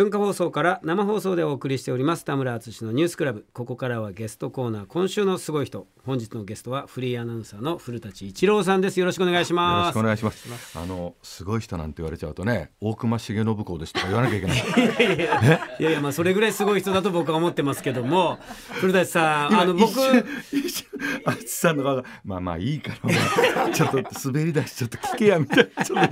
文化放送から生放送でお送りしております田村敦のニュースクラブここからはゲストコーナー今週のすごい人本日のゲストはフリーアナウンサーの古舘一郎さんですよろしくお願いしますよろしくお願いしますあのすごい人なんて言われちゃうとね大隈重信公ですとか言わなきゃいけないいやいやまあそれぐらいすごい人だと僕は思ってますけども古舘さんあの僕淳さんのがまあまあいいから、まあ、ちょっと滑り出しちょっと聞けやみたいな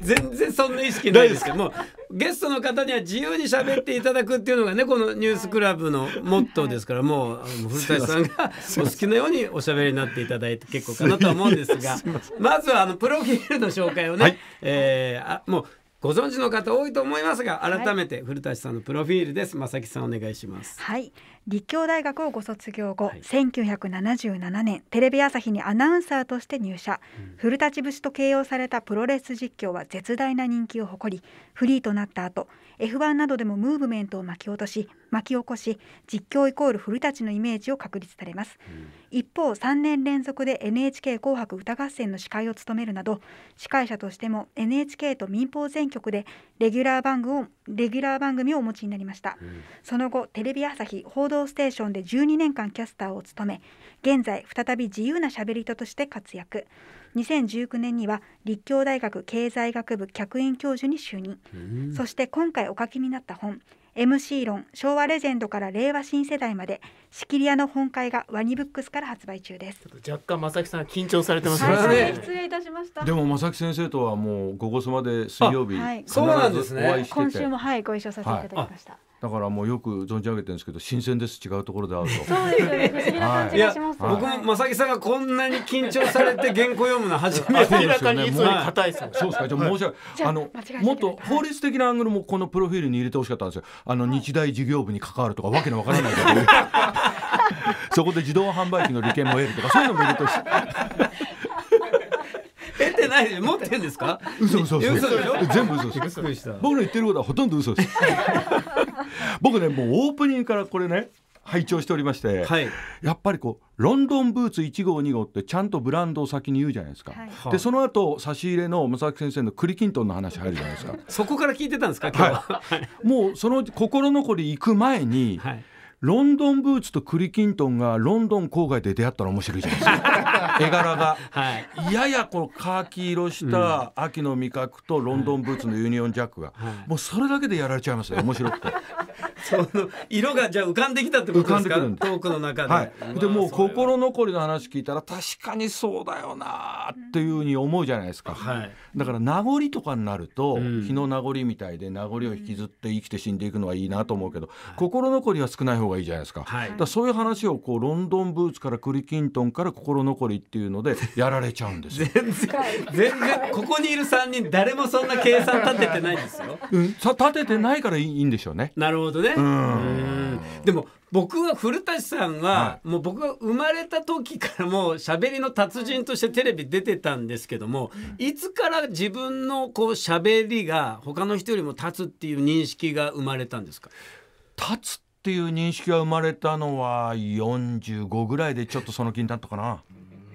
全然そんな意識ないですけどもゲストの方には自由に喋っていただくっていうのがねこの「ニュースクラブのモットーですから、もう古舘さんがお好きなようにおしゃべりになっていただいて結構かなと思うんですが まずはあのプロフィールの紹介をね、はい、えー、あもうご存知の方多いと思いますが改めて古舘さんのプロフィールです正木さんお願いします。はい立教大学をご卒業後、はい、1977年テレビ朝日にアナウンサーとして入社、うん、古舘節と形容されたプロレス実況は絶大な人気を誇りフリーとなった後 F1 などでもムーブメントを巻き落とし巻き起こし実況イコール古ちのイメージを確立されます、うん、一方3年連続で NHK 紅白歌合戦の司会を務めるなど司会者としても NHK と民放全局でレギュラー番組をレギュラー番組をお持ちになりました、うん、その後テレビ朝日「報道ステーション」で12年間キャスターを務め現在再び自由な喋り人として活躍2019年には立教大学経済学部客員教授に就任そして今回お書きになった本 MC 論昭和レジェンドから令和新世代まで仕切り屋の本会がワニブックスから発売中です若干正木さん緊張されてますね、はい、失礼いたしましたでも正木先生とはもう午後そまで水曜日、はい、そうなんですね今週もはいご一緒させていただきました、はいだからもうよく存じ上げてるんですけど新鮮です違うところで会うとそうですよね不思議な感じがします、はい、僕も正木さんがこんなに緊張されて原稿読むの初めて明らかにいつも硬いですよ、ね、そうですかじゃあ申し訳あのもっと法律的なアングルもこのプロフィールに入れてほしかったんですよあの日大事業部に関わるとかわけのわからない そこで自動販売機の利権も得るとかそういうのも入れてほしいないで持ってんですか 嘘嘘嘘嘘で全部嘘です僕の言ってることはほとんど嘘です 僕ねもうオープニングからこれね拝聴しておりまして、はい、やっぱりこうロンドンブーツ1号2号ってちゃんとブランドを先に言うじゃないですか、はい、でその後差し入れの正木先生の栗きんとんの話入るじゃないですかそこから聞いてたんですか今日は、はい、もうその心残り行く前に、はいロンドンブーツとクリキントンがロンドン郊外で出会ったら面白いじゃないですか 絵柄が、はい、ややこのカーキ色した秋の味覚とロンドンブーツのユニオンジャックが、はい、もうそれだけでやられちゃいますね面白くて。その色がじゃ浮かんできたってことですか。でトークの中で。はい、でも心残りの話聞いたら確かにそうだよなっていうふうに思うじゃないですか。はい、だから名残とかになると、日の名残みたいで名残を引きずって生きて死んでいくのはいいなと思うけど、心残りは少ない方がいいじゃないですか。はい、だそういう話をこうロンドンブーツからクリキントンから心残りっていうので やられちゃうんです全然全然ここにいる3人誰もそんな計算立ててないんですよ。うん、立ててないからいいんでしょうね。なるほどね。うんでも僕は古舘さんは、もう僕が生まれた時からもう喋りの達人としてテレビ出てたんですけども、いつから自分のこう喋りが他の人よりも立つっていう認識が生まれたんですか立つっていう認識が生まれたのは45ぐらいでちょっとその気になったかな。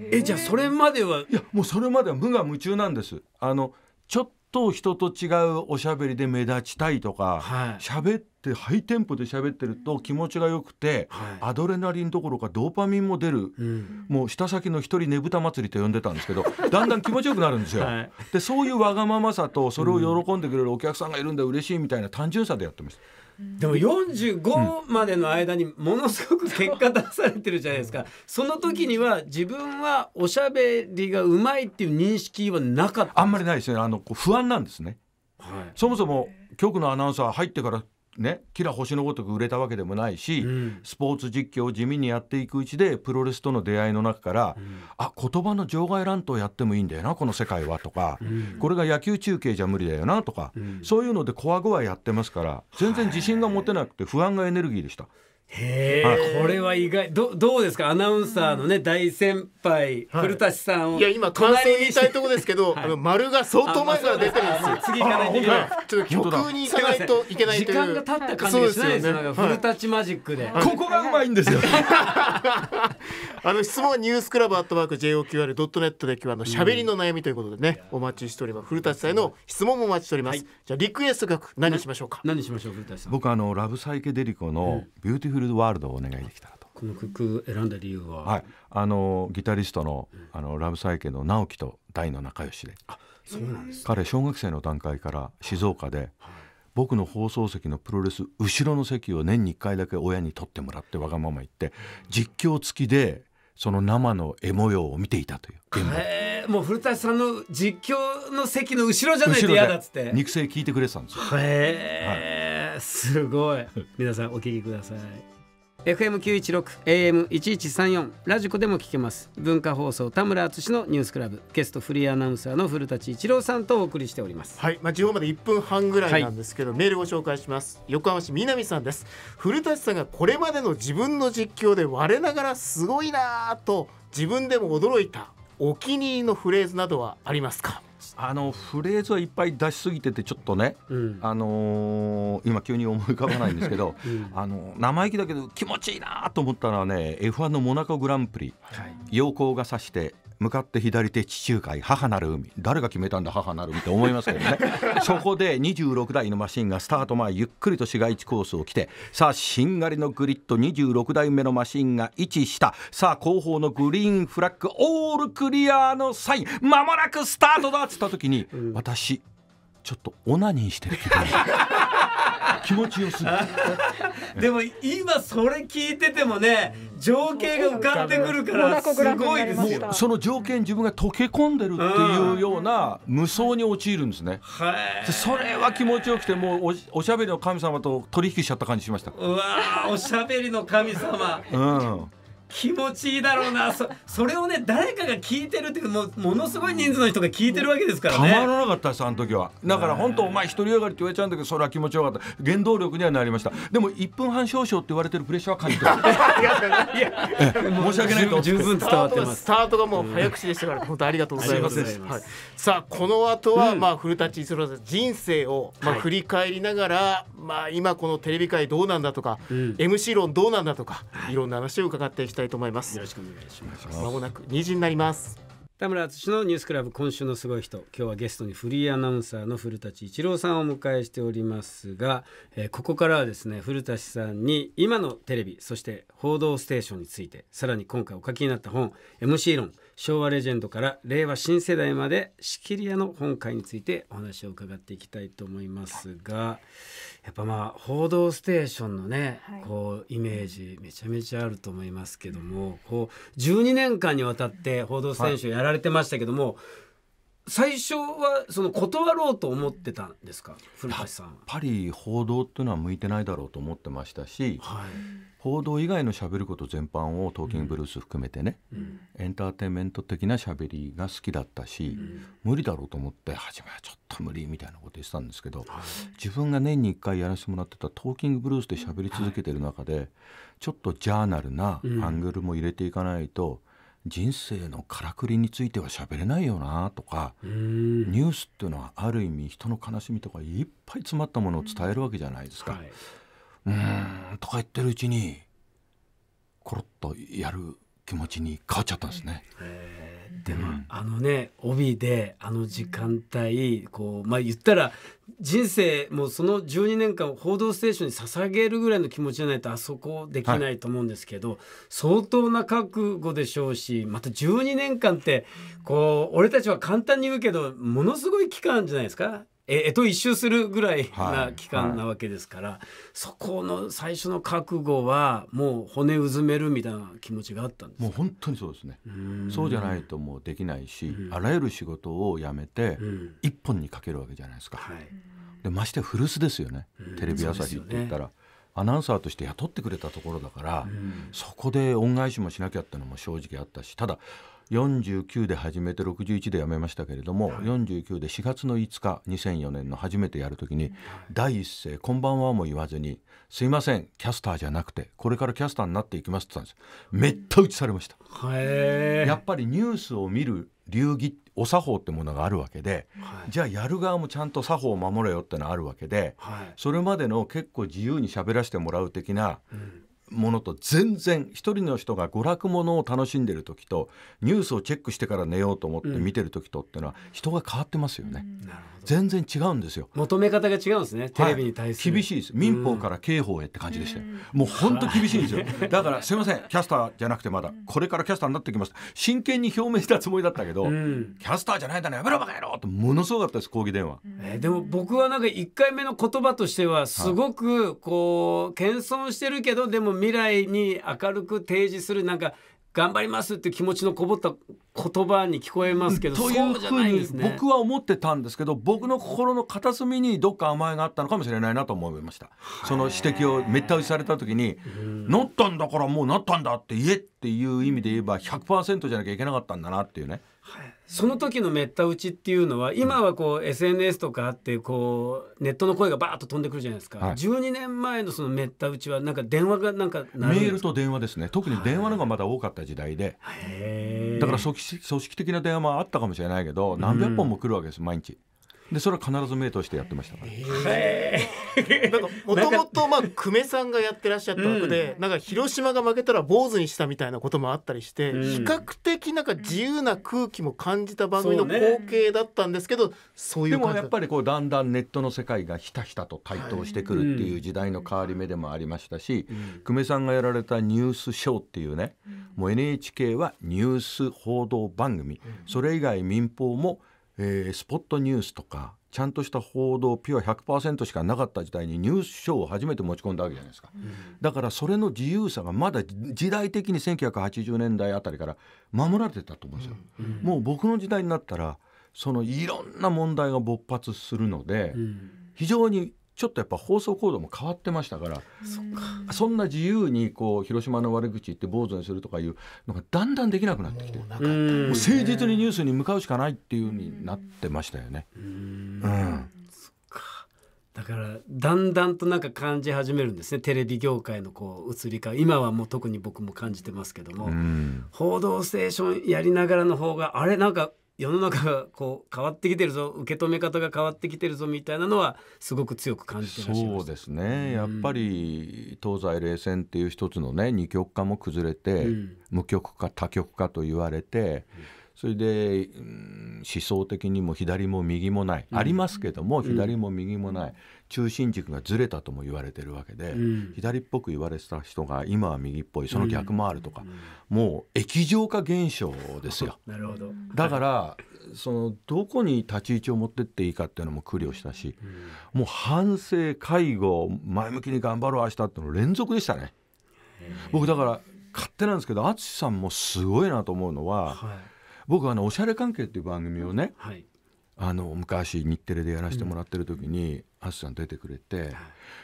えじゃあそれまではいやもうそれまでは無我夢中なんです。あのちょっと人と違うおしゃべりで目立ちたいとか、はい、っでハイテンポで喋ってると気持ちが良くて、はい、アドレナリンどころかドーパミンも出る、うん、もう下先の一人ねぶた祭りと呼んでたんですけど だんだん気持ちよくなるんですよ。はい、でそういうわがままさとそれを喜んでくれるお客さんがいるんで嬉しいみたいな単純さでやってます。でも45までの間にものすごく結果出されてるじゃないですか、その時には自分はおしゃべりがうまいっていう認識はなかったあんまりないですねあのこう不安なんですね、はい、そもそも局のアナウンサー入ってからね、きら星のごとく売れたわけでもないし、うん、スポーツ実況を地味にやっていくうちでプロレスとの出会いの中から、うん、あ言葉の場外乱闘やってもいいんだよなこの世界はとか、うん、これが野球中継じゃ無理だよなとか、うん、そういうのでこわごわやってますから全然自信が持てなくて不安がエネルギーでした。はいへえ、これは意外どどうですかアナウンサーのね、うん、大先輩、古舘さんをいや今感想言いたいとこですけど、はい、あの丸が相当前から出てるんですよ次行かないといけないちょっと曲に行かないといけない時間が経った感じがしないですよね、古舘マジックで、ここがうまいんですよ あの質問はニュースクラブアットマーク JOQR.net で今日あの喋りの悩みということでね、うん、お待ちしております古舘さんへの質問もお待ちしております、じゃあリクエスト曲何しましょうか何しましょう古舘さん僕あのラブサイケデリコのビューティフルルワールドをお願いできたらとこの曲選んだ理由は、はい、あのギタリストのあのラブサイケの直樹と大の仲良しであそうなんです、ね、彼小学生の段階から静岡で、はい僕の放送席のプロレス後ろの席を年に1回だけ親に取ってもらってわがまま言って実況付きでその生の絵模様を見ていたというえー、もう古舘さんの実況の席の後ろじゃないと嫌だっつって肉声聞いてくれてたんですよへえ、はいすごい皆さんお聞きください FM916 AM1134 ラジコでも聞けます文化放送田村敦のニュースクラブゲストフリーアナウンサーの古舘一郎さんとお送りしておりますはい、まあ、地方まで1分半ぐらいなんですけど、はい、メールご紹介します横浜市南さんです古舘さんがこれまでの自分の実況で我ながらすごいなと自分でも驚いたお気に入りのフレーズなどはありますかあのフレーズはいっぱい出しすぎててちょっとね、うん、あのー、今急に思い浮かばないんですけど、うん、あの生意気だけど気持ちいいなと思ったのはね F1 のモナコグランプリ、はい、陽光が指して向かって左手地中海母なる海誰が決めたんだ母なる海って思いますけどね そこで26台のマシンがスタート前ゆっくりと市街地コースを来てさあしんがりのグリッド26台目のマシンが位置したさあ後方のグリーンフラッグオールクリアのサインまもなくスタートだっつった時に、うん、私ちょっとオナニーしてる気分気持ちよすぎでも今それ聞いててもね情景が浮かんでくるからすごいですよその条件自分が溶け込んでるっていうような無双に陥るんですね、うん、それは気持ちよくてもうおしゃべりの神様と取引しちゃった感じしましたうわおしゃべりの神様、うん気持ちいいだろうなそそれをね誰かが聞いてるっていうもものすごい人数の人が聞いてるわけですからねたまらなかったですあの時はだから本当お前一人上がりって言われちゃうんだけどそれは気持ちよかった原動力にはなりましたでも1分半少々って言われてるプレッシャーは感じてる 申し訳ないと十分伝わってますスタートがもう早口でしたから、本当ありがとうございます、はい、さあこの後は、まあ古舘磯郎さん人生を、まあ、振り返りながら、まあ今このテレビ界どうなんだとか、うん、MC 論どうなんだとか、い、ろんな話を伺っていきたいたいと思いますよろしくお願いしますまもなく2時になります田村敦のニュースクラブ今週のすごい人今日はゲストにフリーアナウンサーの古舘一郎さんをお迎えしておりますが、えー、ここからはですね古舘さんに今のテレビそして「報道ステーション」についてさらに今回お書きになった本「MC 論昭和レジェンドから令和新世代までシキリアの本会についてお話を伺っていきたいと思いますがやっぱまあ「報道ステーション」のね、こうイメージめちゃめちゃあると思いますけどもこう12年間にわたって「報道ステーション」やられてましたけども、はい最初はその断ろうと思ってたんですか古橋さんやっぱり報道っていうのは向いてないだろうと思ってましたし、はい、報道以外のしゃべること全般を「トーキングブルース」含めてね、うん、エンターテインメント的なしゃべりが好きだったし、うん、無理だろうと思って初めはちょっと無理みたいなこと言ってたんですけど、はい、自分が年に1回やらせてもらってた「トーキングブルース」でしゃべり続けてる中で、はい、ちょっとジャーナルなアングルも入れていかないと。人生のからくりについては喋れないよなとかニュースっていうのはある意味人の悲しみとかいっぱい詰まったものを伝えるわけじゃないですか。う、はい、ーんとか言ってるうちにコロッとやる気持ちに変わっちゃったんですね。でも、あのね帯であの時間帯こうまあ言ったら人生もうその12年間「を「報道ステーション」に捧げるぐらいの気持ちじゃないとあそこできないと思うんですけど、はい、相当な覚悟でしょうしまた12年間ってこう俺たちは簡単に言うけどものすごい期間じゃないですかえと一周するぐらいな期間なわけですから、はいはい、そこの最初の覚悟はもう骨うずめるみたいな気持ちがあったんですもう本当にそうですねそうじゃないともうできないし、うん、あらゆる仕事を辞めて一本にかけるわけじゃないですか、でまして古巣ですよね、テレビ朝日って言ったら。アナウンサーとして雇ってくれたところだから、うん、そこで恩返しもしなきゃってのも正直あったしただ49で始めて61でやめましたけれども、はい、49で4月の5日2004年の初めてやる時に、第一声「こんばんは」も言わずに「すいませんキャスターじゃなくてこれからキャスターになっていきます」って言ったんですめっちゃ打ちされました。やっぱりニュースを見る流儀お作法ってものがあるわけで、はい、じゃあやる側もちゃんと作法を守れよってのあるわけで、はい、それまでの結構自由に喋らせてもらう的なものと全然一人の人が娯楽ものを楽しんでる時とニュースをチェックしてから寝ようと思って見てる時とっていうのは人が変わってますよね、うん、全然違うんですよ求め方が違うんですねテレビに対する、はい、厳しいです民法から刑法へって感じでしたよ、うん、もう本当厳しいんですよだからすいませんキャスターじゃなくてまだこれからキャスターになってきます真剣に表明したつもりだったけど、うん、キャスターじゃないだろやめろバカ野郎とものすごかったです抗議電話、えー、でも僕はなんか一回目の言葉としてはすごくこう、はい、謙遜してるけどでも未来に明るく提示するなんか頑張りますって気持ちのこぼった言葉に聞こえますけど、というふうに僕は思ってたんですけど、僕の心の片隅にどっか甘えがあったのかもしれないなと思いましたその指摘をめった打ちされた時に「なったんだからもうなったんだ」って言えっていう意味で言えば100%じゃなきゃいけなかったんだなっていうね。はいその時のめった打ちっていうのは今はこう SNS とかあってこうネットの声がバーッと飛んでくるじゃないですか、はい、12年前のそのめった打ちはなんか電話がなんかメールと電話ですね特に電話のがまだ多かった時代で、はい、だから組織組織的な電話もあったかもしれないけど何百本も来るわけです毎日。でそれは必ず目としてやってましたから。もともとまあ久米さんがやってらっしゃったけで、うん、なんか広島が負けたら坊主にしたみたいなこともあったりして、うん、比較的なんか自由な空気も感じた番組の光景だったんですけど、そう、ね,、いうでもやっぱりこうだんだんネットの世界がひたひたと台頭してくるっていう時代の変わり目でもありましたし、うん、久米さんがやられたニュースショーっていうね、もう NHK はニュース報道番組、それ以外民放もえー、スポットニュースとかちゃんとした報道ピュア100%しかなかった時代にニュースショーを初めて持ち込んだわけじゃないですか、うん、だからそれの自由さがまだ時代的に1980年代あたりから守られてたと思うんですよ、うんうん、もう僕の時代になったらそのいろんな問題が勃発するので、非常にちょっとやっぱ放送行動も変わってましたからそんな自由にこう広島の悪口言って坊主にするとかいうのがだんだんできなくなってきてもう誠実にニュースに向かうしかないっていうふうになってましたよね。うんだからだんだんとなんか感じ始めるんですねテレビ業界のこう移り変わり今はもう特に僕も感じてますけども「報道ステーション」やりながらの方があれなんか世の中がこう変わってきてるぞ受け止め方が変わってきてるぞみたいなのはすごく強く感じてらしゃそうですね、やっぱり東西冷戦っていう一つのね二極化も崩れて、うん、無極化多極化と言われて。うんそれで、うん、思想的にも左も右もない、うん、ありますけども左も右もない、うん、中心軸がずれたとも言われてるわけで、左っぽく言われてた人が今は右っぽいその逆もあるとか、もう液状化現象ですよ。なるほどだから、そのどこに立ち位置を持ってっていいかっていうのも苦慮したし、もう反省介護前向きに頑張ろう明日っての連続でしたね。僕だから勝手なんですけど淳さんもすごいなと思うのは。はい僕はあの「おしゃれ関係」っていう番組をね、はい、あの昔日テレでやらせてもらってる時に、うん、さん出てくれて。はい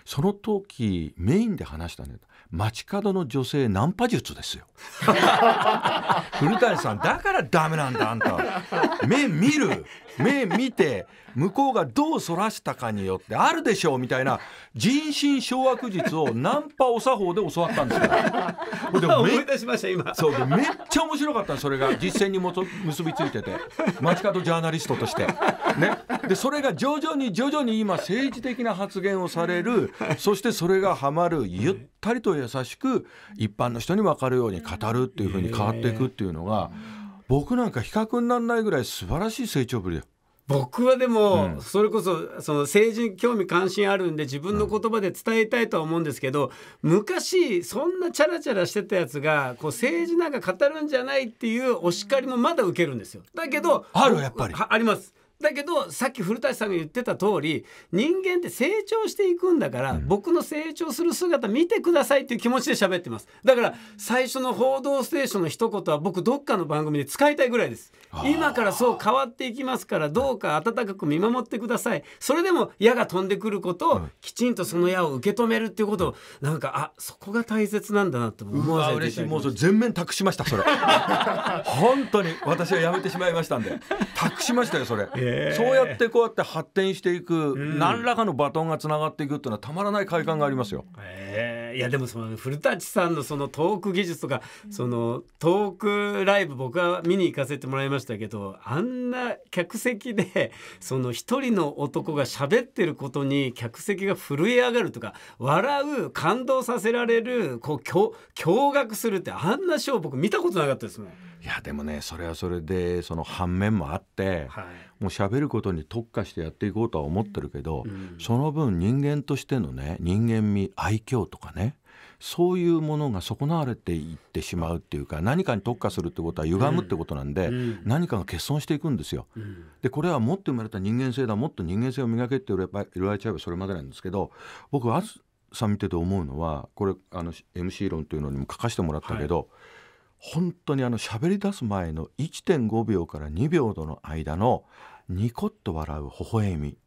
その時メインで話したね街角の女性ナンパ術ですよ 古谷さんだからダメなんだあんた目見る目見て向こうがどうそらしたかによってあるでしょうみたいな人心掌握術をナンパお作法で教わったんですよで 思い出しました今そうでめっちゃ面白かったそれが実践にもと結びついてて街角ジャーナリストとしてねでそれが徐々に徐々に今政治的な発言をされるそしてそれがはまるゆったりと優しく一般の人に分かるように語るっていうふうに変わっていくっていうのが、僕なんか比較にならないぐらい素晴らしい成長ぶりだよ。僕はでも、それこそその政治に興味関心あるんで自分の言葉で伝えたいとは思うんですけど、昔そんなチャラチャラしてたやつがこう政治なんか語るんじゃないっていうお叱りもまだ受けるんですよだけどあるやっぱりありますだけどさっき古舘さんが言ってた通り人間って成長していくんだから、うん、僕の成長する姿見てくださいっていう気持ちで喋ってますだから最初の「報道ステーション」の一言は僕どっかの番組で使いたいぐらいです今からそう変わっていきますからどうか温かく見守ってくださいそれでも矢が飛んでくることをきちんとその矢を受け止めるっていうことをなんかあそこが大切なんだなって思わせていただきま全面託しましたそれ 本当に私はやめてしまいましたんで託しましたよそれ、えーそうやってこうやって発展していく、何らかのバトンがつながっていくっていうのはたまらない快感がありますよ。へーいやでもその古舘さんのそのトーク技術とか、うん、そのトークライブ僕は見に行かせてもらいましたけどあんな客席でその一人の男が喋ってることに客席が震え上がるとか笑う感動させられるこう驚愕するってあんなショー僕見たことなかったですもん。いやでもねそれはそれでその反面もあって、はい、もう喋ることに特化してやっていこうとは思ってるけど、うん、その分人間としてのね人間味愛嬌とかね、そういうものが損なわれていってしまうっていうか何かに特化するってことは歪むってことなんで、うん、何かが欠損していくんですよ。うん、でこれはもっと生まれた人間性だもっと人間性を磨けって言われちゃえばそれまでなんですけど僕あずさん見てて思うのはこれあの MC 論というのにも書かせてもらったけど、はい、本当にあの喋り出す前の1.5秒から2秒との間のニコッと笑う微笑み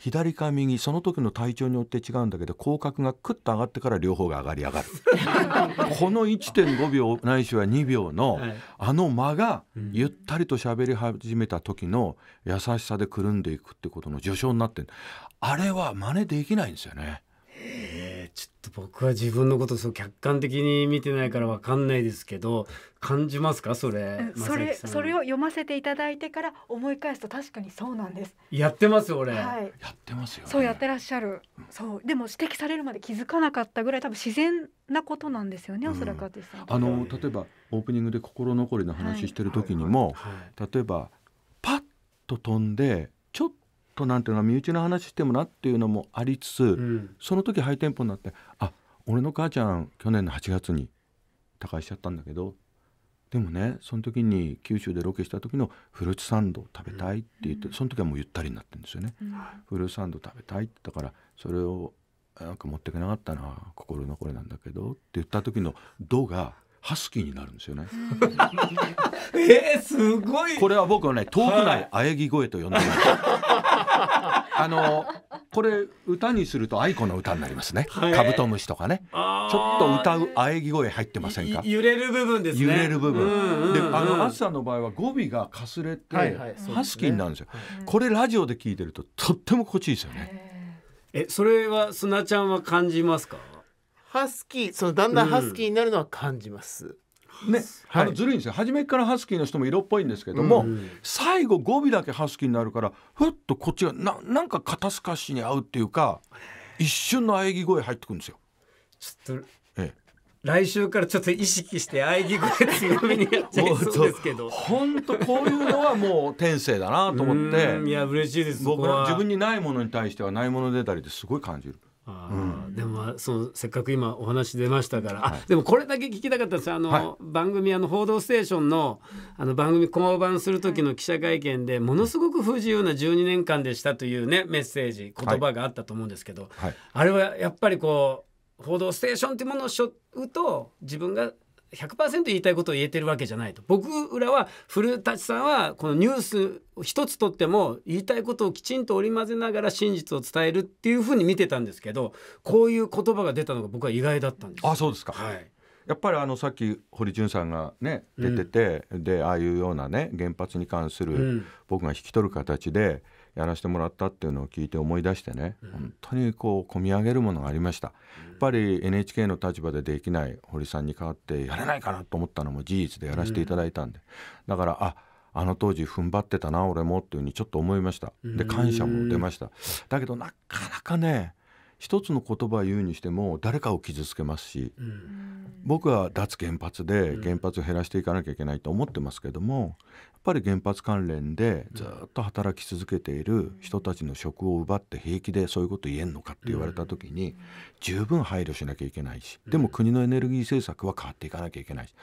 左か右その時の体調によって違うんだけど口角がクッと上がってから両方が上がり上がる この1.5秒ないしは2秒の、はい、あの間がゆったりと喋り始めた時の優しさでくるんでいくってことの序章になってあれは真似できないんですよね。ちょっと僕は自分のことそう客観的に見てないからわかんないですけど感じますかそれ、それそれを読ませていただいてから思い返すと確かにそうなんですやってます俺、はい、やってますよ、ね、そうやってらっしゃる、うん、そうでも指摘されるまで気づかなかったぐらい多分自然なことなんですよねおそらく淳さん、うん、あの例えばオープニングで心残りの話してる時にも、はいはい、例えばパッと飛んでちょっととなんていうのは身内の話してもなっていうのもありつつ、うん、その時ハイテンポになって「あ俺の母ちゃん去年の8月に他界しちゃったんだけどでもねその時に九州でロケした時のフルーツサンド食べたいって言って、うん、その時はもうゆったりになってるんですよね、うん、フルーツサンド食べたいってだからそれをなんか持っていけなかったな心残りなんだけどって言った時の「度がハスキーになるんですよね。えー、すごい。これは僕はね、遠くない喘ぎ声と呼んでます。はい、あの、これ歌にすると愛子の歌になりますね。はい、カブトムシとかね。ちょっと歌う喘ぎ声入ってませんか。揺れる部分です、ね、揺れる部分。で、あの、あつさんの場合は語尾がかすれて、はいはい、ハスキーになるんですよ。これラジオで聞いてると、とっても心地いいですよね。え、それは砂ちゃんは感じますか。ハスキーそのだんだんハスキーになるのは感じます。ね、はい、あのずるいんですよ初めからハスキーの人も色っぽいんですけども、うん、最後語尾だけハスキーになるからふっとこっちがななんか肩透かしに合うっていうか一瞬の喘ぎ声入ってくるんですよ。ちょっと、ええ、来週からちょっと意識して喘ぎ声強めにやっちゃいそうですけど本当こういうのはもう天性だなと思っていや嬉しいです僕は自分にないものに対してはないもの出たりですごい感じる。うん、でもそのせっかく今お話出ましたから、はい、でもこれだけ聞きたかったですあの、はい、番組あの「報道ステーションの」あの番組降板する時の記者会見で、はい、ものすごく不自由な12年間でしたというねメッセージ言葉があったと思うんですけど、あれはやっぱりこう「報道ステーション」っていうものをしょうと自分が100%言いたいことを言えてるわけじゃないと僕らは古舘さんはこのニュース一つとっても言いたいことをきちんと織り交ぜながら真実を伝えるっていうふうに見てたんですけどこういう言葉が出たのが僕は意外だったんですあそうですか、はい、やっぱりあのさっき堀潤さんがね出てて、うん、でああいうようなね原発に関する僕が引き取る形で、うんやらせてもらったっていうのを聞いて思い出してね、うん、本当にこう込み上げるものがありました、うん、やっぱり NHK の立場でできない堀さんに代わってやれないかなと思ったのも事実でやらせていただいたんで、だからああの当時踏ん張ってたな俺もっていうふうにちょっと思いましたで感謝も出ましただけどなかなかね一つの言葉を言うにしても誰かを傷つけますし、うん、僕は脱原発で原発を減らしていかなきゃいけないと思ってますけども、うん、やっぱり原発関連でずっと働き続けている人たちの職を奪って平気でそういうこと言えんのかって言われた時に十分配慮しなきゃいけないしでも国のエネルギー政策は変わっていかなきゃいけないし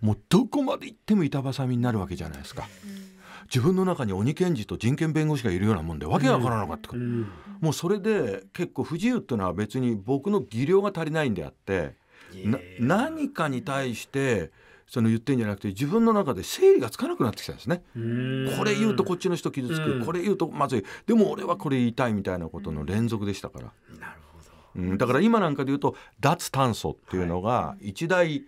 もうどこまで行っても板挟みになるわけじゃないですか。うん自分の中に鬼検事と人権弁護士がいるようなもんでわけがわからなかった、うん、もうそれで結構不自由っていうのは別に僕の技量が足りないんであって、何かに対してその言ってんじゃなくて自分の中で整理がつかなくなってきたんですね。これ言うとこっちの人傷つく、これ言うとまずいでも俺はこれ言いたいみたいなことの連続でしたから。なるほどうん、だから今なんかで言うと脱炭素っていうのが一大、はい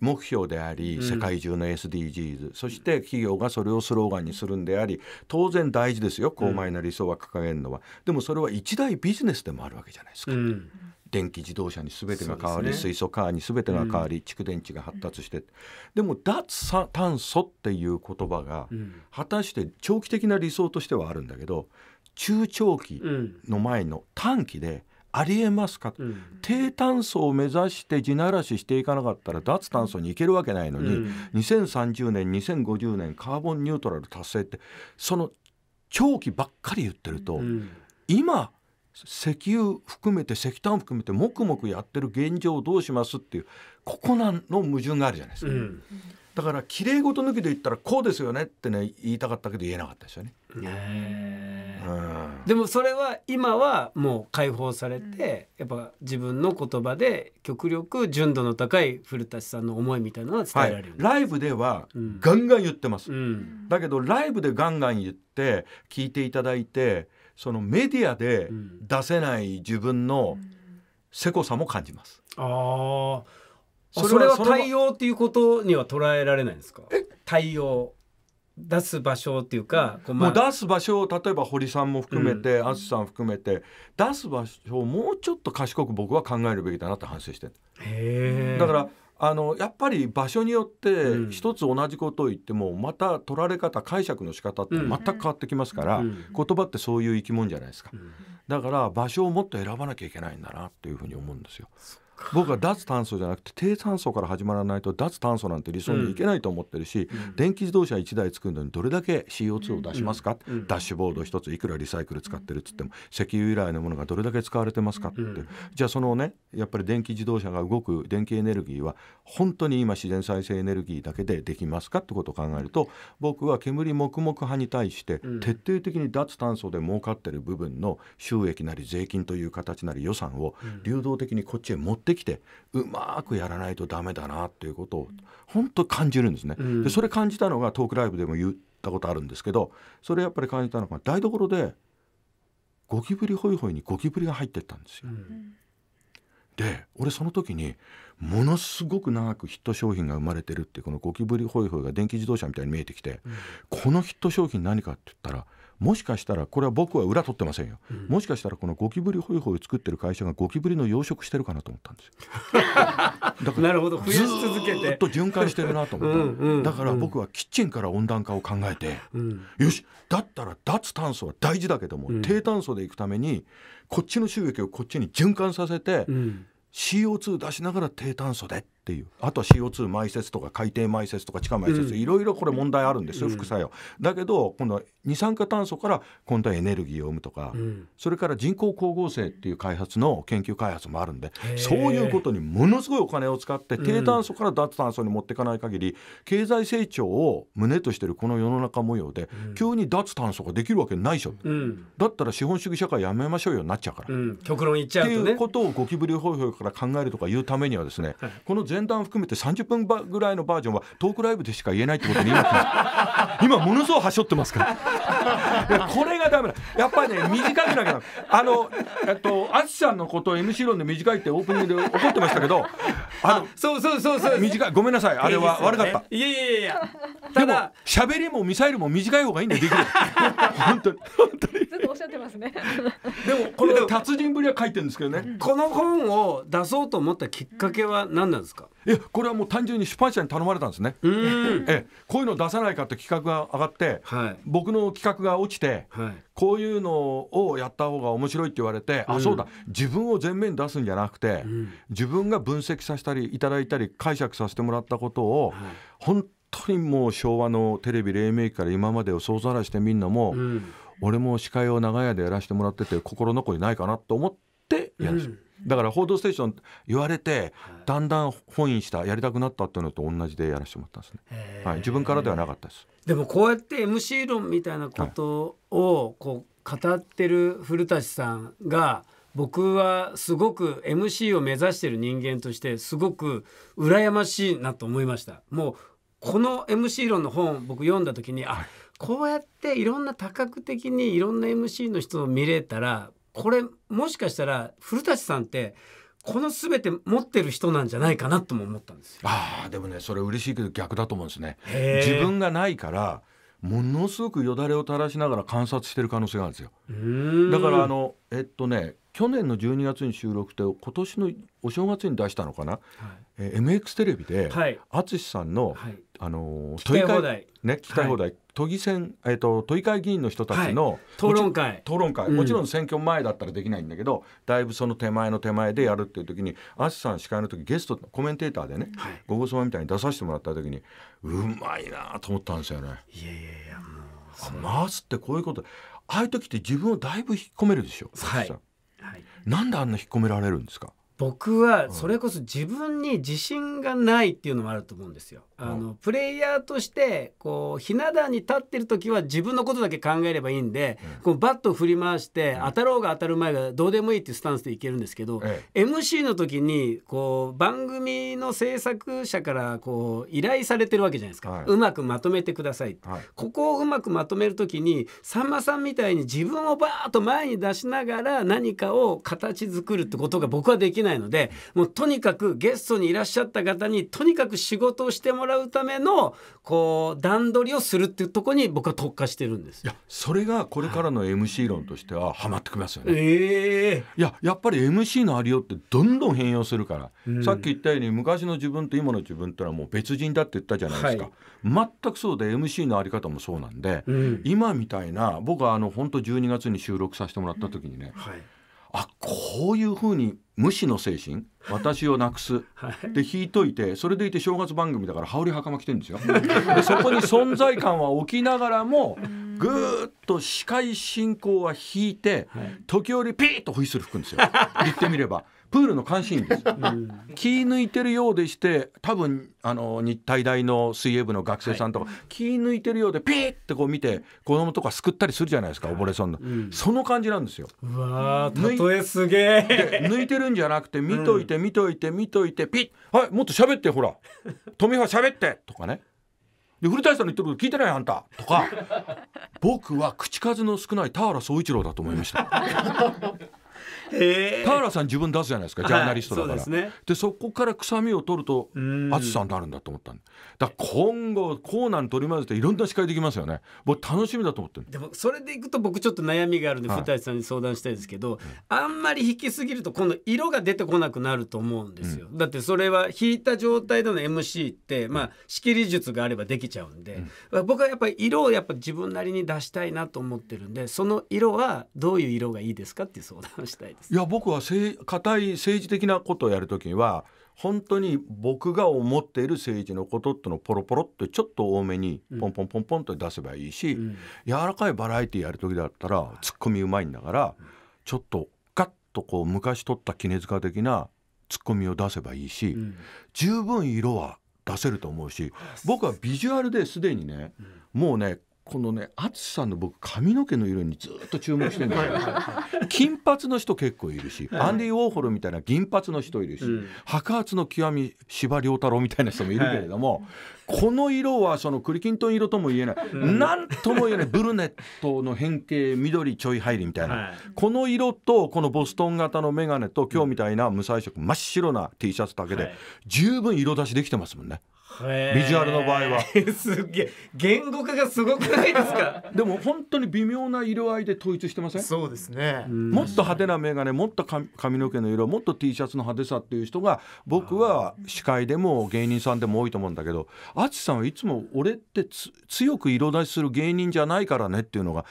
目標であり世界中の SDGs、うん、そして企業がそれをスローガンにするんであり当然大事ですよ高邁な理想は掲げるのは、でもそれは一大ビジネスでもあるわけじゃないですか。うん電気自動車に全てが変わり、ね、水素カーに全てが変わり、うん、蓄電池が発達して、でも脱炭素っていう言葉が、果たして長期的な理想としてはあるんだけど中長期の前の短期でありえますか、うん、低炭素を目指して地ならししていかなかったら脱炭素に行けるわけないのに、うん、2030年2050年カーボンニュートラル達成ってその長期ばっかり言ってると、うん、今石油含めて石炭含めてもくもくやってる現状をどうしますっていうここなの矛盾があるじゃないですか、うん、だからきれいごと抜きで言ったらこうですよねってね言いたかったけど言えなかったですよね。ねでもそれは今はもう解放されて、やっぱ自分の言葉で極力純度の高い古舘さんの思いみたいなのは伝えられる、はい、ライブではガンガン言ってます、うん、だけどライブでガンガン言って聞いていただいてそのメディアで出せない自分のせこさも感じます。うん、ああそれは対応っていうことには捉えられないんですか対応出す場所っていうか、うん、もう出す場所を例えば堀さんも含めて淳、うん、さん含めて出す場所をもうちょっと賢く僕は考えるべきだなって反省してだからあのやっぱり場所によって一つ同じことを言ってもまた取られ方解釈の仕方って全く変わってきますから、うん、言葉ってそういう生き物じゃないですか、だから場所をもっと選ばなきゃいけないんだなっていうふうに思うんですよ。僕は脱炭素じゃなくて低炭素から始まらないと脱炭素なんて理想にいけないと思ってるし、うん、電気自動車1台作るのにどれだけ CO2 を出しますか、うん、ダッシュボード1ついくらリサイクル使ってるっつっても石油由来のものがどれだけ使われてますかって、うん、じゃあそのねやっぱり電気自動車が動く電気エネルギーは本当に今自然再生エネルギーだけでできますかってことを考えると僕は煙黙々派に対して徹底的に脱炭素で儲かってる部分の収益なり税金という形なり予算を流動的にこっちへ持ってってきてうまくやらないとダメだなっていうことを本当感じるんですね。でそれ感じたのがトークライブでも言ったことあるんですけどそれやっぱり感じたのが台所でゴキブリホイホイにゴキブリが入ってったんですよ。で俺その時にものすごく長くヒット商品が生まれてるってこのゴキブリホイホイが電気自動車みたいに見えてきて、うん、このヒット商品何かって言ったらもしかしたらこれは僕は裏取ってませんよ、うん、もしかしたらこのゴキブリホイホイ作ってる会社がゴキブリの養殖してるかなと思ったんですよ なるほど増やし続けてずっと循環してるなと思ったうん、だから僕はキッチンから温暖化を考えて、うん、よしだったら脱炭素は大事だけども、低炭素でいくためにこっちの収益をこっちに循環させて、CO2 出しながら低炭素でっっていうあとは CO2 埋設とか海底埋設とか地下埋設、いろいろこれ問題あるんですよ、うん、副作用だけど今度は二酸化炭素から今度はエネルギーを生むとか、うん、それから人工光合成っていう開発の研究開発もあるんでそういうことにものすごいお金を使って低炭素から脱炭素に持っていかない限り、経済成長を胸としてるこの世の中模様で、急に脱炭素ができるわけないでしょ、だったら資本主義社会やめましょうよになっちゃうから。極論言っちゃうと、ね、っていうことをゴキブリホイホイから考えるとかいうためにはですね、この前段含めて30分ぐらいのバージョンはトークライブでしか言えないってことに今 今ものすごいはしょってますから これがダメだやっぱりね短くなきゃあのえっと淳さんのことを MC 論で短いってオープニングで怒ってましたけどあのそうそうそうそう短いごめんなさいあれは悪かったいやいやいやただ喋りもミサイルも短い方がいいんでできる 本当に本当にしゃってますねでもこの達人ぶりは書いてるんですけどね、この本を出そうと思ったきっかけは何なんですか、いやこれはもう単純に出版社に頼まれたんですねえこういうの出さないかって企画が上がって、はい、僕の企画が落ちて、はい、こういうのをやった方が面白いって言われて、うん、あそうだ自分を前面に出すんじゃなくて、自分が分析させたりいただいたり解釈させてもらったことを、はい、本当にもう昭和のテレビ黎明期から今までを総ざらしてみんなも、うん俺も司会を長屋でやらせてもらってて心残りないかなと思ってやるんだから「報道ステーション」言われてだんだん本意したやりたくなったっていうのと同じでやらせてもらったんですね、はい、自分からではなかったですでもこうやって MC 論みたいなことをこう語ってる古舘さんが僕はすごく MC を目指してる人間としてすごく羨ましいなと思いましたもうこの MC 論の本僕読んだ時にあこうやっていろんな多角的にいろんな MC の人を見れたらこれもしかしたら古舘さんってこの全て持ってる人なんじゃないかなとも思ったんですよ。ああでもねそれ嬉しいけど逆だと思うんですね。自分がないからものすごくよだれを垂らしながら観察してる可能性があるんですよ。だからあのえっとね去年の12月に収録って今年のお正月に出したのかな、はい、えー、MX テレビで淳、はい、さんの、はい、あのー、聞い放題、ね、聞きたい放題、はい都議選、えーと、都議会議員の人たちの、はい、討論会討論会、もちろん選挙前だったらできないんだけど、だいぶその手前の手前でやるっていう時に淳さん司会の時ゲストコメンテーターでね「はい、ごごそば」みたいに出させてもらった時にうまいなと思ったんですよね。いやいやいやもう回すってこういうことああいう時って自分をだいぶ引っ込めるでしょ。はい、はい、なんであんな引っ込められるんですか僕はそれこそ自分に自信がないっていうのもあると思うんですよ。あのプレイヤーとしてこうひな壇に立ってる時は自分のことだけ考えればいいんで、うん、こうバットを振り回して当たろうが当たる前がどうでもいいっていうスタンスでいけるんですけど、うん、MC の時にこう番組の制作者からこう依頼されてるわけじゃないですか、はい、うまくまとめてください、はい、ここをうまくまとめる時にさんまさんみたいに自分をバーッと前に出しながら何かを形作るってことが僕はできない。ないのでもうとにかくゲストにいらっしゃった方にとにかく仕事をしてもらうためのこう段取りをするっていうところに僕は特化してるんですいやそれがこれからの MC 論としてはハマってきますよね。えー、いややっぱり MC のありようってどんどん変容するから、うん、さっき言ったように昔の自分と今の自分ってのはもう別人だって言ったじゃないですか、はい、全くそうで MC のあり方もそうなんで、うん、今みたいな僕はあの本当12月に収録させてもらった時にね、うんはいあこういうふうに無視の精神私をなくす、はい、で引いといてそれでいて正月番組だから羽織袴着てんですよ でそこに存在感は置きながらもぐーっと司会進行は引いて、はい、時折ピーッとホイッスル吹くんですよ 言ってみればプールの監視員です気抜いてるようでして多分あの日体大の水泳部の学生さんとか、はい、気抜いてるようでピーってこう見て子供とか救ったりするじゃないですか溺れそうな、うん、その感じなんですよ。うわえすげえ抜いてるんじゃなくて見といて見といて見といてピッはいもっと喋ってほら富葉喋ってとかね。で古谷さんの言ってること聞いてないあんたとか僕は口数の少ない田原総一郎だと思いました 田原さん自分出すじゃないですかジャーナリストだから、はい、そで、ね、そこから臭みを取ると淳さになるんだと思ったんだ今後コーナーに取り混ぜていろんな司会できますよね僕楽しみだと思ってでもそれでいくと僕ちょっと悩みがあるんで、二い、二さんに相談したいですけど、あんまり引きすぎると今度色が出てこなくなると思うんですよ、うん、だってそれは引いた状態での MC って、まあ仕切り術があればできちゃうんで、うん、僕はやっぱり色をやっぱ自分なりに出したいなと思ってるんでその色はどういう色がいいですかっていう相談をしたいすいや僕は硬い政治的なことをやるときには本当に僕が思っている政治のことってのポロポロってちょっと多めにポンポンポンポンと出せばいいし、うん、柔らかいバラエティやる時だったらツッコミうまいんだからちょっとガッとこう昔取った杵塚的なツッコミを出せばいいし、うん、十分色は出せると思うし僕はビジュアルですでにね、うん、もうねこのね淳さんの僕髪の毛の色にずっと注目してるんですよ金髪の人結構いるし、はい、アンディ・ウォーホルみたいな銀髪の人いるし、うん、白髪の極み司馬遼太郎みたいな人もいるけれども、はい、この色はそのクリキントン色とも言えない何、うん、とも言えないブルネットの変形緑ちょい入りみたいな、はい、この色とこのボストン型の眼鏡と今日みたいな無彩色真っ白な T シャツだけで十分色出しできてますもんね。ビジュアルの場合は すげえ言語化がすごくないですか でも本当に微妙な色合いで統一してませんそうですねもっと派手な眼鏡もっと髪の毛の色もっと T シャツの派手さっていう人が僕は司会でも芸人さんでも多いと思うんだけど淳さんはいつも俺って強く色出しする芸人じゃないからねっていうのが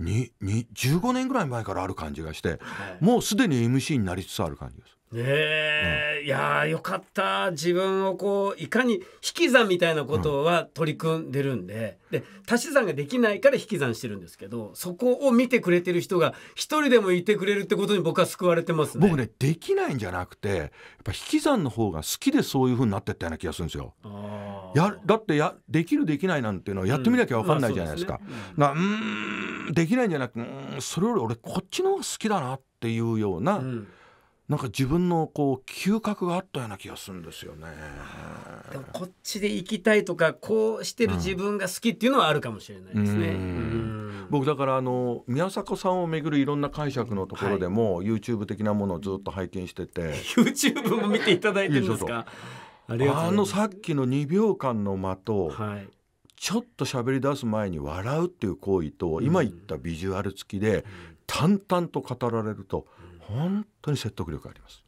15年ぐらい前からある感じがして、もうすでに MC になりつつある感じですねえ、うん、いやよかった自分をこういかに引き算みたいなことは取り組んでるんでうん、で足し算ができないから引き算してるんですけどそこを見てくれてる人が一人でもいてくれるってことに僕は救われてます、ね、僕ねできないんじゃなくてやっぱ引き算の方が好きでそういうふうになってったような気がするんですよ。やだってやできるできないなんていうのはやってみなきゃ分かんないじゃないですか。うんまあ、ね、うんできないんじゃなくてそれより俺こっちの方が好きだなっていうような。うんなんか自分のこう嗅覚があったような気がするんですよね。でもこっちで行きたいとかこうしてる自分が好きっていうのはあるかもしれないですね。うん、僕だからあの宮迫さんをめぐるいろんな解釈のところでも、はい、YouTube 的なものをずっと拝見してて YouTube も見ていただいてるんですかあのさっきの2秒間の間と、はい、ちょっと喋り出す前に笑うっていう行為と、今言ったビジュアル付きで、淡々と語られると、う本当に説得力あります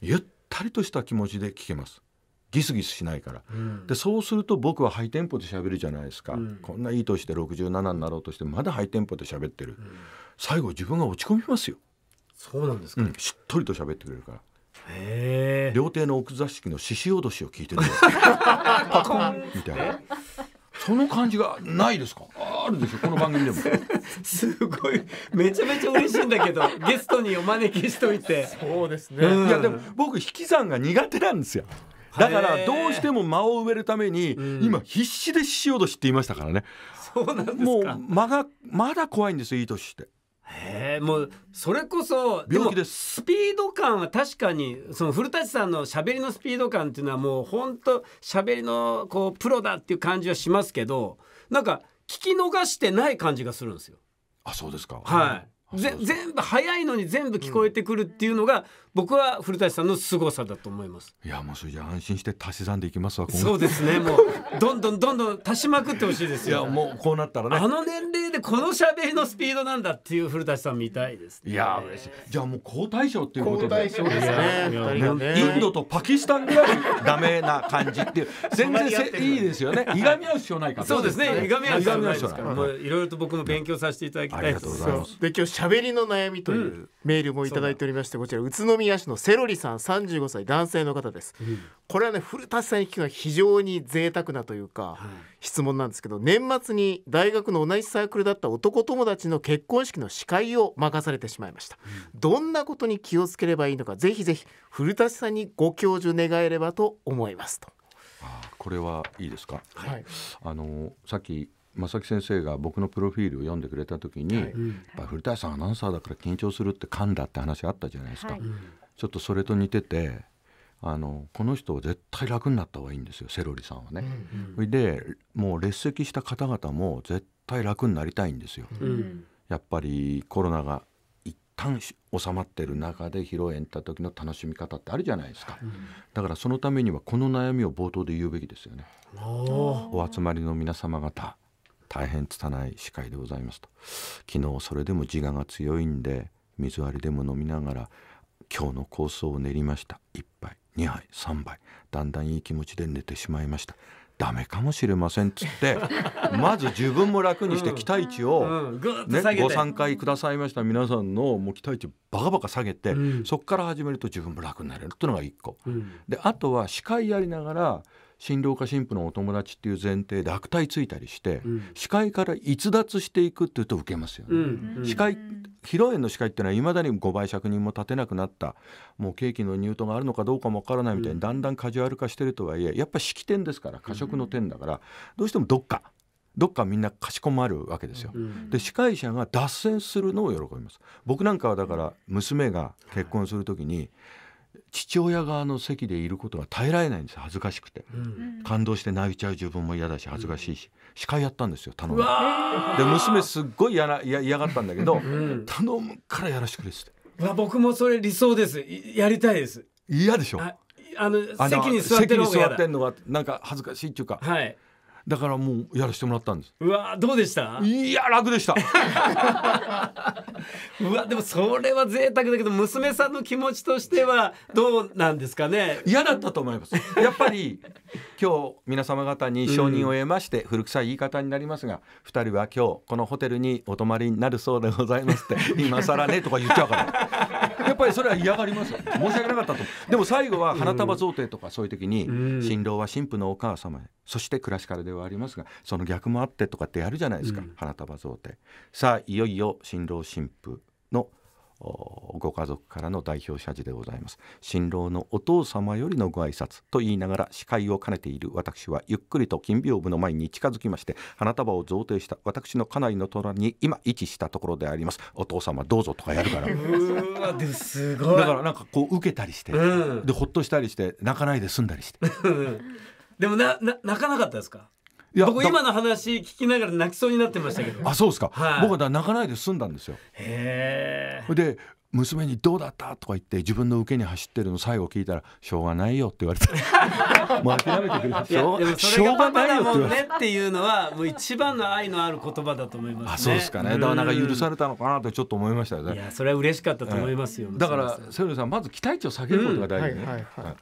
ゆったりとした気持ちで聞けますギスギスしないから、うん、でそうすると僕はハイテンポで喋るじゃないですか、うん、こんないい年で67になろうとしてまだハイテンポで喋ってる、うん、最後自分が落ち込みますよそうなんですか、ね、しっとりと喋ってくれるから料亭の奥座敷の獅子おどしを聞いてるパコンみたいな。その感じがないですかあるでしょこの番組でも すごいめちゃめちゃ嬉しいんだけど ゲストにお招きしといてそうですね、いやでも僕引き算が苦手なんですよだからどうしても間を埋めるために今必死でしようとしていましたからね、そうなんですかもう間がまだ怖いんですよいい年って。へえもうそれこそ病気ですスピード感は確かにその古舘さんのしゃべりのスピード感っていうのはもうほんとしゃべりのこうプロだっていう感じはしますけどなんか聞き逃してない感じがするんですよ。あそうですかはい、全部早いのに全部聞こえてくるっていうのが、僕は古舘さんの凄さだと思いますいやもうそれじゃ安心して足し算でいきますわそうですねもうどんどんどんどん足しまくってほしいですよいやもうこうなったらねあの年齢でこの喋りのスピードなんだっていう古舘さん見たいです、ね、いや嬉しいじゃあもう好対象っていうことで好対象ですね、ね、インドとパキスタンぐらいダメな感じっていう全然せいいですよねいがみ合う必要ないからそうですねいがみ合う必要ないですから、ね、いろいろと僕も勉強させていただきたいがとうございますで今日喋りの悩みというメールも頂いておりましてこちら宇都宮宮市のセロリさん35歳男性の方です、うん、これはね古舘さんに聞くのは非常に贅沢なというか、はい、質問なんですけど年末に大学の同じサークルだった男友達の結婚式の司会を任されてしまいました、うん、どんなことに気をつければいいのかぜひぜひ古舘さんにご教授願えればと思いますとこれはいいですか、はい、あのさっき正木先生が僕のプロフィールを読んでくれた時に、はい、古田さんアナウンサーだから緊張するって噛んだって話あったじゃないですか、はい、ちょっとそれと似ててあのこの人絶対楽になった方がいいんですよセロリさんはね。うんうん、でもう列席した方々も絶対楽になりたいんですよ。うん、やっぱりコロナが一旦収まってる中で披露宴行った時の楽しみ方ってあるじゃないですか、うん、だからそのためにはこの悩みを冒頭で言うべきですよね。お集まりの皆様方大変拙い司会でございますと昨日それでも自我が強いんで水割りでも飲みながら今日の構想を練りました1杯2杯3杯だんだんいい気持ちで寝てしまいましたダメかもしれませんっつって まず自分も楽にして期待値を、ねご参加くださいました皆さんのもう期待値バカバカ下げて、そこから始めると自分も楽になれるっていうのが1個、であとは司会やりながら新郎か新婦のお友達っていう前提で悪態ついたりして、うん、司会から逸脱していくっていうと受けますよね。うん、司会披露宴の司会っていうのはいまだに5倍借人も立てなくなったもうケーキの入刀があるのかどうかもわからないみたいに、だんだんカジュアル化してるとはいえやっぱ式典ですから過食の点だから、どうしてもどっかどっかみんなかしこまるわけですよ。で司会者が脱線するのを喜びます。僕なんかはだから娘が結婚する時に、はい父親側の席でいることが耐えられないんです恥ずかしくて、うん、感動して泣いちゃう自分も嫌だし恥ずかしいし、うん、司会やったんですよ頼むで娘すっごい嫌な嫌がったんだけど、うん、頼むからやらしてくれって僕もそれ理想ですやりたいです嫌でしょあの席に座ってるのがなんか恥ずかしいっていうか、はい、だからもうやらせてもらったんですうわどうでしたいや楽でした うわでもそれは贅沢だけど娘さんの気持ちとしてはどうなんですかね嫌だったと思いますやっぱり今日皆様方に承認を得まして、古臭い言い方になりますが2人は今日このホテルにお泊まりになるそうでございますって今更ねとか言っちゃうからやっぱりそれは嫌がります 申し訳なかったとでも最後は花束贈呈とかそういう時に、新郎は新婦のお母様へそして暮らしからではありますがその逆もあってとかってやるじゃないですか、花束贈呈さあいよいよ新郎新婦の「ご家族からの代表謝辞でございます新郎のお父様よりのご挨拶と言いながら司会を兼ねている私はゆっくりと金屏風の前に近づきまして花束を贈呈した私の家内の隣に今位置したところでありますお父様どうぞとかやるからすごいだからなんかこう受けたりして、うん、でほっとしたりして泣かないで済んだりして でもなな泣かなかったですかいや僕今の話聞きながら泣きそうになってましたけどあそうですか、はい、僕は泣かないで済んだんですよへえで娘に「どうだった?」とか言って自分の受けに走ってるの最後聞いたら「しょうがないよ」って言われて もう諦めてくれしょうしょうがないよってねっていうのはもう一番の愛のある言葉だと思います、ね、あそうですかねだからなんか許されたのかなとちょっと思いましたよねいやそれは嬉しかったと思いますよ、えー、だからセルさんまず期待値を下げることが大事ね、うんはいはいはい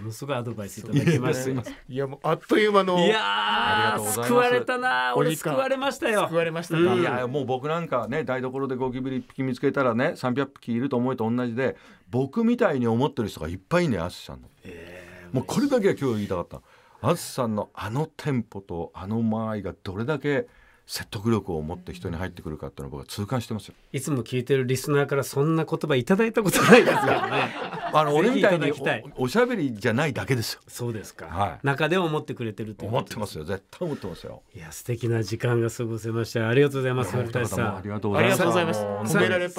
ものすごいアドバイスいただきました。いやもうあっという間のいや救われたな俺救われましたよ。救われましたか。いやもう僕なんかね台所でゴキブリ一匹見つけたらね300匹いると思うと同じで僕みたいに思ってる人がいっぱいねあすさんの。えもうこれだけは今日言いたかった。あずさんのあのテンポとあの間合いがどれだけ説得力を持って人に入ってくるかっていうの僕は痛感してますよいつも聞いてるリスナーからそんな言葉いただいたことないですからね あの俺みたいにおしゃべりじゃないだけですよそうですか、はい、中で思ってくれてるって思ってますよ絶対思ってますよいや素敵な時間が過ごせましたありがとうございます古田さんありがとうございます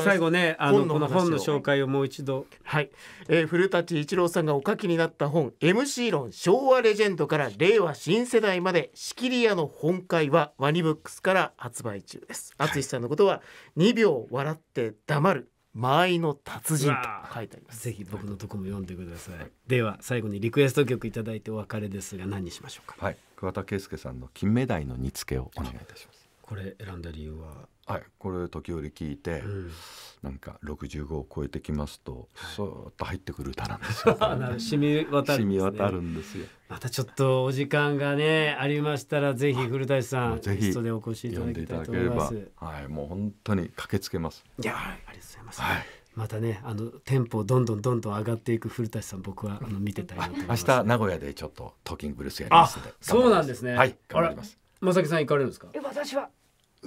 最後ねあのこの本の紹介をもう一度はい、えー、古舘一郎さんがお書きになった本 MC 論昭和レジェンドから令和新世代まで仕切り屋の本会はワニブックスから発売中です淳さんのことは2秒笑って黙る間合いの達人と書いてありますぜひ僕のとこも読んでください、はい、では最後にリクエスト曲いただいてお別れですが何にしましょうかはい桑田佳祐さんの金目鯛の煮付けをお願いいたしますこれ選んだ理由ははいこれ時折聞いて、うん、なんか65を超えてきますと、そーっと入ってくる歌なんですよ、ね 染み渡るね、染み渡るんですよまたちょっとお時間がねありましたらぜひ古谷さんぜひゲストでお越しいただきたいと思いますはいもう本当に駆けつけますいや、ありがとうございます、はいまたねあのテンポどんどんどんどん上がっていく古谷さん僕はあの見てたいなと明日名古屋でちょっとトーキングブルースやりますのでそうなんですねはい頑張ります正木さん行かれるんですかえ私は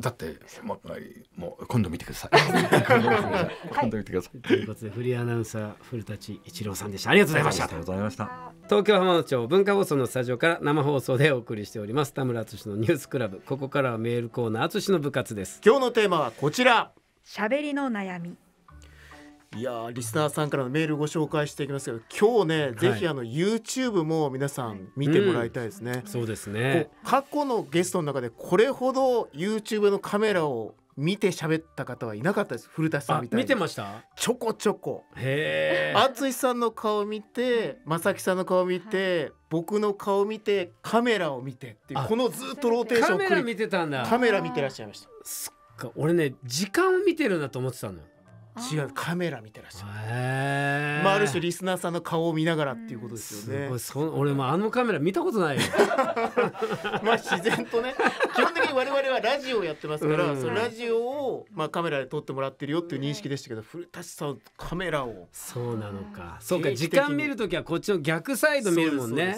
だってもう今度見てくださ い。今度見てください。ということでフリーアナウンサー古舘一郎さんでした。ありがとうございました。ありがとうございました。東京浜松町文化放送のスタジオから生放送でお送りしております田村敦のニュースクラブ。ここからはメールコーナー敦の部活です。今日のテーマはこちら。喋りの悩み。いやリスナーさんからのメールご紹介していきますけど今日ね、ぜひあの YouTube も皆さん見てもらいたいですね、うん、そうですね過去のゲストの中でこれほど YouTube のカメラを見て喋った方はいなかったです古田さんみたい見てましたちょこちょこへえ淳さんの顔見て正木さんの顔見て、僕の顔見てカメラを見てっていうこのずっとローテーションカメラ見てたんだカメラ見てらっしゃいましたすっか俺ね時間を見てるんだと思ってたのよ違うカメラ見てらっしゃる、えまあ、ある種リスナーさんの顔を見ながらっていうことですよね、うん、そ俺もあのカメラ見たことないよ まあ自然とね基本的に我々はラジオをやってますから、うん、そのラジオを、まあ、カメラで撮ってもらってるよっていう認識でしたけど、うん、古舘さんカメラをそうなのか、そうか時間見る時はこっちの逆サイド見るもんね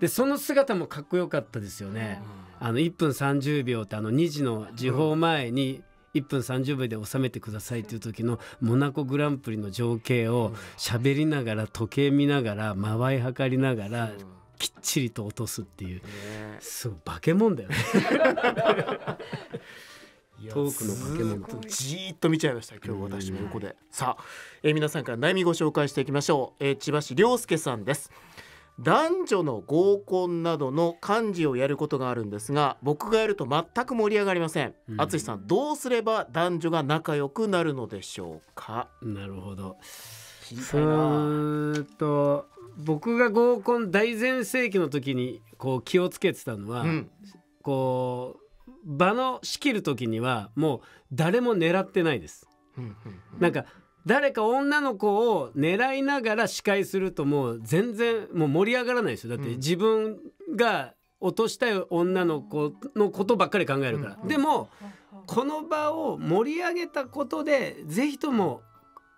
で、その姿もかっこよかったですよね、あの1分30秒ってあの2時の時報前に、1分30秒で収めてくださいという時のモナコグランプリの情景を喋りながら時計見ながら間合い測りながらきっちりと落とすっていう、すごい化け物だよねトークの化け物とじーっと見ちゃいました今日私も横で、さあ、えー、皆さんから悩みご紹介していきましょう、えー、千葉市良介さんです男女の合コンなどの幹事をやることがあるんですが僕がやると全く盛り上がりません淳、うん、さんどうすれば男女が仲良くなるのでしょうかなるほどうっと僕が合コン大全盛期の時にこう気をつけてたのは、うん、こう場の仕切る時にはもう誰も狙ってないです、うんうんうん、なんか誰か女の子を狙いながら司会するともう全然もう盛り上がらないですよだって自分が落としたい女の子のことばっかり考えるから、うん、でもこの場を盛り上げたことで是非とも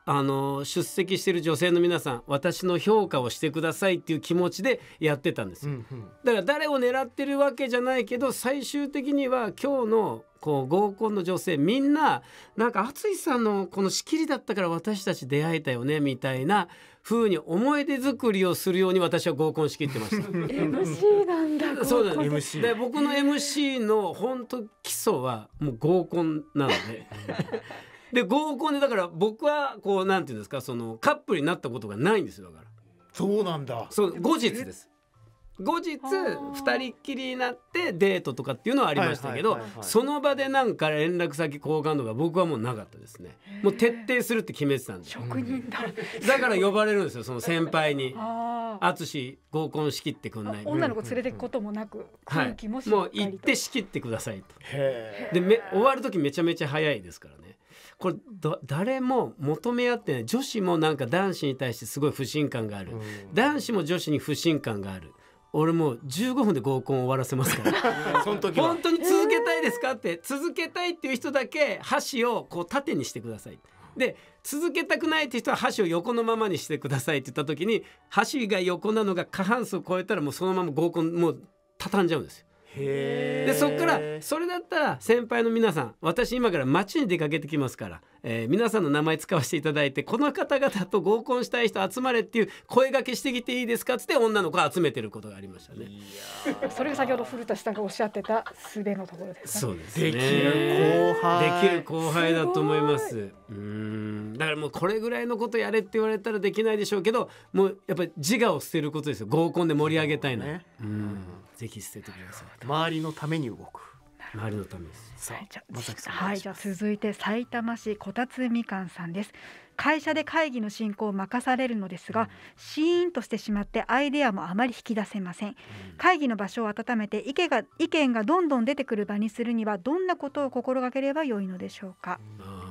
あの出席してる女性の皆さん私の評価をしてくださいっていう気持ちでやってたんですよ、だから誰を狙ってるわけじゃないけど最終的には今日のこう合コンの女性みんななんか淳さんのこの仕切りだったから私たち出会えたよねみたいな風に思い出作りをするように私は合コン仕切ってました MC なんだそうなんでで僕の MC の本当基礎はもう合コンなので で合コンでだから僕はこうなんていうんですかそのカップルになったことがないんですよだからそうなんだそう後日です後日2人っきりになってデートとかっていうのはありましたけどその場でなんか連絡先交換とか僕はもうなかったですねもう徹底するって決めてたんで職人だだから呼ばれるんですよその先輩に 淳合コン仕切ってくんない女の子連れていくこともなく空気もしかもう行って仕切ってくださいとでめ終わる時めちゃめちゃ早いですからねこれ誰も求め合ってない女子もなんか男子に対してすごい不信感がある、男子も女子に不信感がある俺もう15分で合コン終わらせますから その時本当に続けたいですかって、続けたいっていう人だけ箸をこう縦にしてくださいで続けたくないって人は箸を横のままにしてくださいって言った時に箸が横なのが過半数を超えたらもうそのまま合コンもう畳んじゃうんですよでそっからそれだったら先輩の皆さん私今から街に出かけてきますから、えー、皆さんの名前使わせていただいてこの方々と合コンしたい人集まれっていう声がけしてきていいですかっつって女の子を集めてることがありましたね。それが先ほど古田さんがおっしゃってたすべのところですそうですね。できる後輩。できる後輩だと思います。すうんだからもうこれぐらいのことやれって言われたらできないでしょうけどもうやっぱり自我を捨てることですよ合コンで盛り上げたいの。ね、うんぜひ捨ててください周りのために動く周りのためです。さあ、じゃあ、はい、じゃあ続いてさいたま市こたつみかんさんです。会社で会議の進行を任されるのですが、うん、シーンとしてしまってアイデアもあまり引き出せません、うん、会議の場所を温めて意見が意見がどんどん出てくる場にするにはどんなことを心がければ良いのでしょうか、うん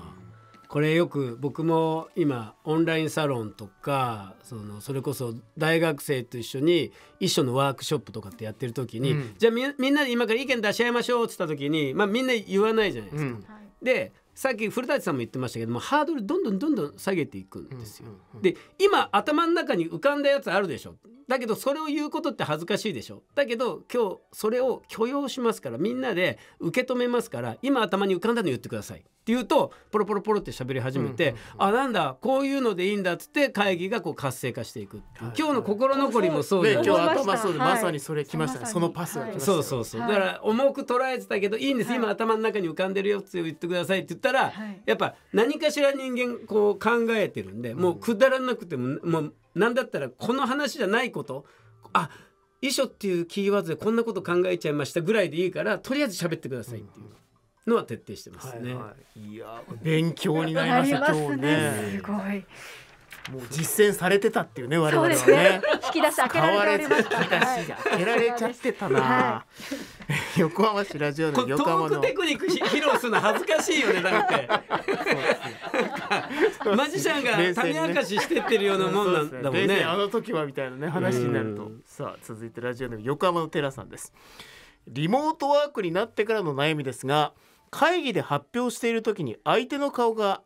これよく僕も今オンラインサロンとかそのそれこそ大学生と一緒に一緒のワークショップとかってやってる時に、うん、じゃあみんなで今から意見出し合いましょうっつった時に、まあ、みんな言わないじゃないですか。うん、でさっき古舘さんも言ってましたけどもハードルどんどんどんどん下げていくんですよ。で今頭の中に浮かんだやつあるでしょだけどそれを言うことって恥ずかしいでしょだけど今日それを許容しますからみんなで受け止めますから今頭に浮かんだの言ってください。って言うとポロポロポロって喋り始めて、あなんだこういうのでいいんだっつって会議がこう活性化していく今日の心残りもそうで、ね、今日頭そうで、まさにそれ来ましたそのパスが来ましたそうそうそう、だから重く捉えてたけどいいんです、今頭の中に浮かんでるよって言ってくださいって言ったら、やっぱ何かしら人間こう考えてるんでもうくだらなくてももう何だったらこの話じゃないことあ遺書っていうキーワードでこんなこと考えちゃいましたぐらいでいいからとりあえず喋ってくださいっていう。のは徹底してますね。はい、はい、いや勉強になりました今日ね。すごい。もう実践されてたっていうね我々はね。ね引き出し開けられて開けられちゃってたな。はい、横浜市ラジオの横浜の。テクニック 披露するの恥ずかしいよねだって。マジシャンが種明かししてってるようなもんなんだもんね。ねあの時はみたいなね話になると。さあ続いてラジオの横浜の寺さんです。リモートワークになってからの悩みですが。会議で発表している時に相手の顔が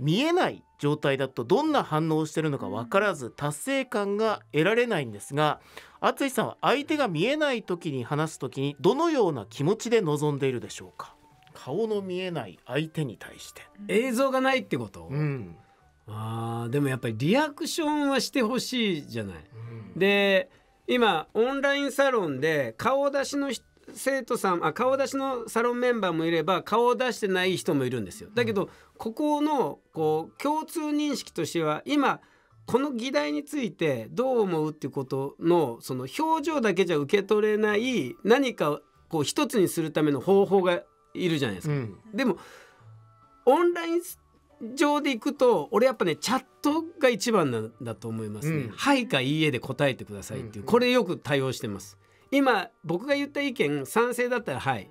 見えない状態だとどんな反応をしているのか分からず達成感が得られないんですが淳さんは相手が見えない時に話す時にどのような気持ちで臨んでいるでしょうか顔の見えない相手に対して映像がないってこと、うん、あでもやっぱりリアクションはしてほしいじゃない。うん、で今オンラインサロンで顔出しの人生徒さんあ顔出しのサロンメンバーもいれば顔を出してない人もいるんですよ。だけど、ここのこう共通認識としては今この議題についてどう思うっていうことのその表情だけじゃ受け取れない何かこう一つにするための方法がいるじゃないですか。うん、でもオンライン上でいくと俺やっぱねチャットが一番なんだと思いますね。うん、はいかいいえで答えてくださいっていう、これよく対応してます。う今僕が言った意見賛成だったらはい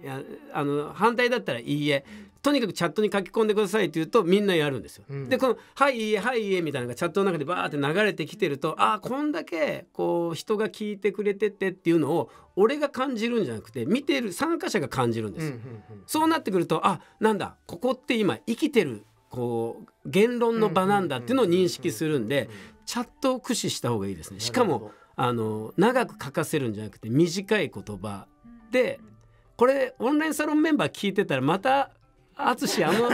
あの反対だったらいいえとにかくチャットに書き込んでくださいって言うとみんなやるんですよ。うん、でこの「はいいいえはいいえ」みたいなのがチャットの中でバーって流れてきてるとああこんだけこう人が聞いてくれててっていうのを俺が感じるんじゃなくて見てる参加者が感じるんです。うんうんうん、そうなってくるとあなんだここって今生きてるこう言論の場なんだっていうのを認識するんでチャットを駆使した方がいいですね。しかもあの長く書かせるんじゃなくて短い言葉でこれオンラインサロンメンバー聞いてたらまた淳あの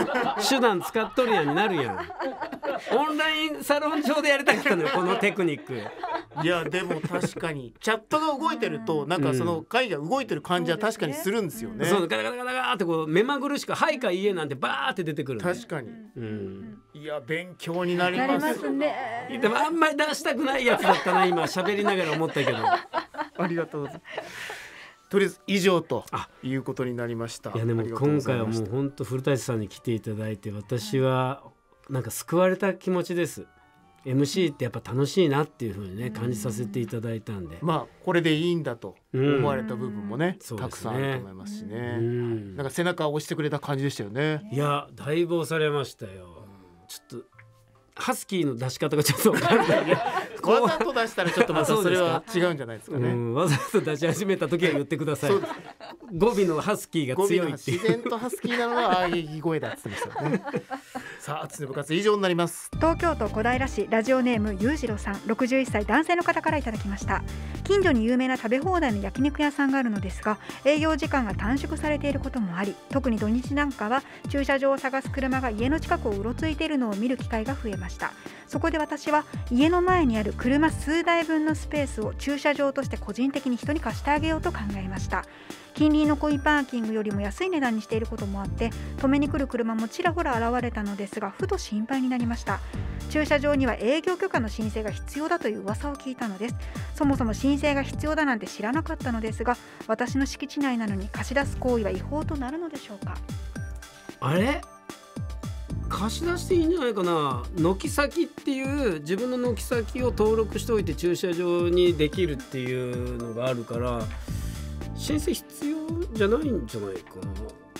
手段使っとるやんになるやんオンラインサロン上でやりたかったのよ このテクニックいやでも確かにチャットが動いてるとなんかその会が動いてる感じは確かにするんですよね、そうガラガラガラガラってこう目まぐるしく「はい」か「いいえ」なんてバーって出てくる、確かに、うん、いや勉強になりますねでもあんまり出したくないやつだったな今喋りながら思ったけど ありがとうございますとりあえず以上ということになりましたいやでも今回はもう本当古舘さんに来ていただいて私はなんか救われた気持ちです MC ってやっぱ楽しいなっていうふうにね感じさせていただいたんで、ん、まあこれでいいんだと思われた部分もね、うたくさんあると思いますしね、ん、なんか背中を押してくれた感じでしたよねいやだいぶ押されましたよ、ちょっとハスキーの出し方がちょっと分かんないねわざと出したらちょっとまたそれは違うんじゃないですかね、わざと出し始めた時は言ってください語尾のハスキーが強いって自然とハスキーなのはああいう声だってってましたよねさあ暑の部活以上になります東京都小平市ラジオネーム裕次郎さん61歳男性の方からいただきました近所に有名な食べ放題の焼肉屋さんがあるのですが営業時間が短縮されていることもあり特に土日なんかは駐車場を探す車が家の近くをうろついているのを見る機会が増えましたそこで私は家の前にある車数台分のスペースを駐車場として個人的に人に貸してあげようと考えました近隣のコインパーキングよりも安い値段にしていることもあって止めに来る車もちらほら現れたのですがふと心配になりました駐車場には営業許可の申請が必要だという噂を聞いたのですそもそも申請が必要だなんて知らなかったのですが私の敷地内なのに貸し出す行為は違法となるのでしょうかあれ貸し出していいんじゃないかな軒先っていう自分の軒先を登録しておいて駐車場にできるっていうのがあるから申請必要じゃないんじゃないか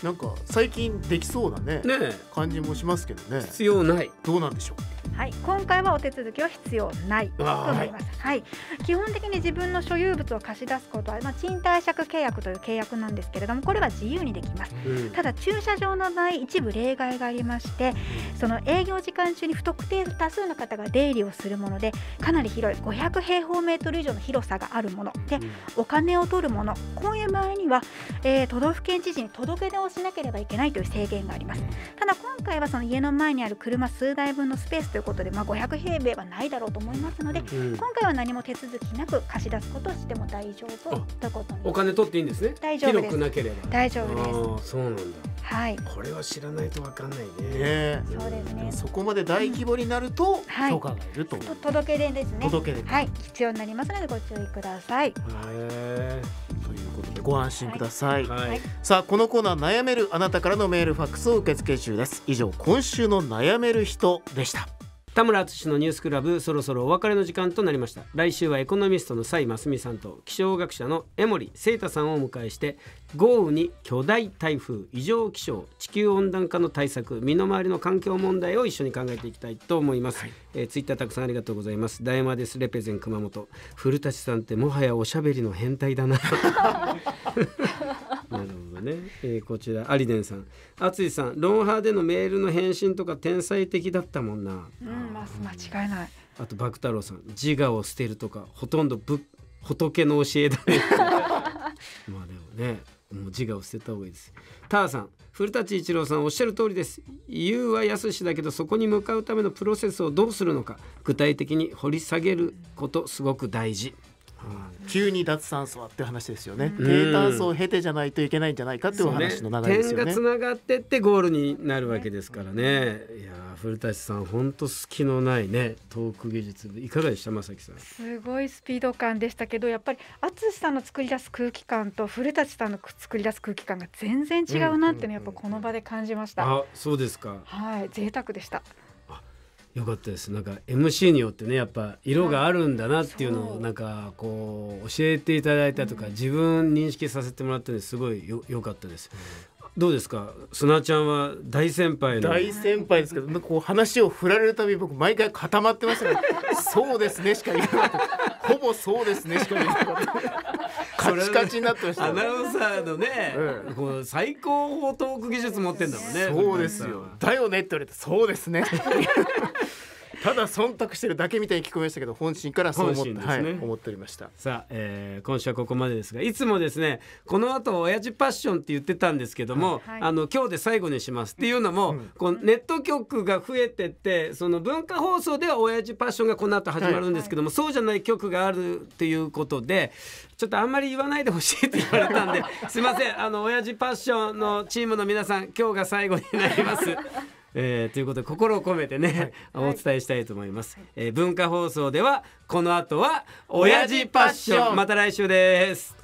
ななんか最近できそうだねね感じもしますけどね必要ないどうなんでしょうはい、今回はお手続きは必要ないと思います、はい、はい、基本的に自分の所有物を貸し出すことは、まあ、賃貸借契約という契約なんですけれどもこれは自由にできます、うん、ただ駐車場の場合一部例外がありましてその営業時間中に不特定多数の方が出入りをするものでかなり広い500平方メートル以上の広さがあるもので、お金を取るものこういう場合には、えー、都道府県知事に届け出をしなければいけないという制限がありますただ今回はその家の前にある車数台分のスペースいうことで、まあ、500平米はないだろうと思いますので、うん、今回は何も手続きなく貸し出すことをしても大丈夫ということお金取っていいんですね大丈夫ですなければ大丈夫ですそうなんだはいこれは知らないとわかんないねねそうですねそこまで大規模になると、許可がいると届け出ですね届け出はい必要になりますのでご注意くださいへえということでご安心ください、はいはい、さあこのコーナー悩めるあなたからのメールファックスを受付中です以上今週の悩める人でした田村淳のニュースクラブそろそろお別れの時間となりました来週はエコノミストの蔡真澄さんと気象学者の江森聖太さんをお迎えして豪雨に巨大台風異常気象地球温暖化の対策身の回りの環境問題を一緒に考えていきたいと思います、はい、えー、ツイッターたくさんありがとうございます大山ですレペゼン熊本古舘さんってもはやおしゃべりの変態だな なるほどね、えー、こちらアリデンさん淳さんロンハーでのメールの返信とか天才的だったもんなうんま間違いないあと爆太郎さん自我を捨てるとかほとんど仏仏の教えだね まあでもねもう自我を捨てた方がいいですターさん古舘一郎さんおっしゃる通りです言うはやすしだけどそこに向かうためのプロセスをどうするのか具体的に掘り下げることすごく大事、急に脱炭素はって話ですよね、うん、低炭素を経てじゃないといけないんじゃないかっていう話の流れですよね、ね、点がつながってってゴールになるわけですからねいや古舘さん本当隙のないねトーク技術いかがでした正樹さんすごいスピード感でしたけどやっぱり淳さんの作り出す空気感と古舘さんの作り出す空気感が全然違うなっていうのやっぱこの場で感じました、あそうですかはい贅沢でしたよかったですなんか MC によってねやっぱ色があるんだなっていうのをなんかこう教えていただいたとか、自分認識させてもらったんですごいよよかったです。どうですか砂ちゃんは大先輩大先輩ですけどこう話を振られるたび僕毎回固まってましたけど「そうですね」しか言えなかったほぼそうですねしか言えなかったチカチになってましたアナウンサーのね、この最高峰トーク技術持ってんだもんねそうですよだよねって言われてそうですねただ忖度してるだけみたいに聞こえましたけど本心からそう思って,、ねはい、思っておりましたさあ、えー、今週はここまでですがいつもですねこの後親父パッションって言ってたんですけども、はい、あの今日で最後にしますっていうのも、うん、こうネット局が増えてってその文化放送では親父パッションがこの後始まるんですけども、はい、そうじゃない局があるっていうことでちょっとあんまり言わないでほしいって言われたんですいませんあの親父パッションのチームの皆さん今日が最後になります。えー、ということで心を込めてね、はい、お伝えしたいと思います、はい、えー、文化放送ではこの後は親父パッションまた来週です